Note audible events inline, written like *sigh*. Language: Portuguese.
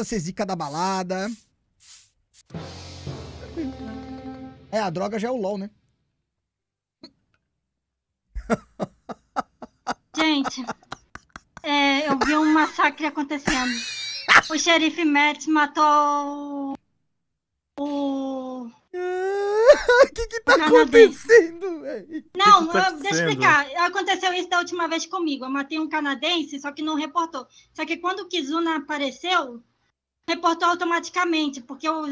Basta ser zica da balada. É, a droga já é o LOL, né? Gente, é, eu vi um massacre acontecendo. O xerife Metz matou o. *laughs* O que, que tá acontecendo, Não, que que tá eu, deixa eu explicar. Aconteceu isso da última vez comigo. Eu matei um canadense, só que não reportou. Só que quando o Kizuna apareceu, reportou automaticamente, porque o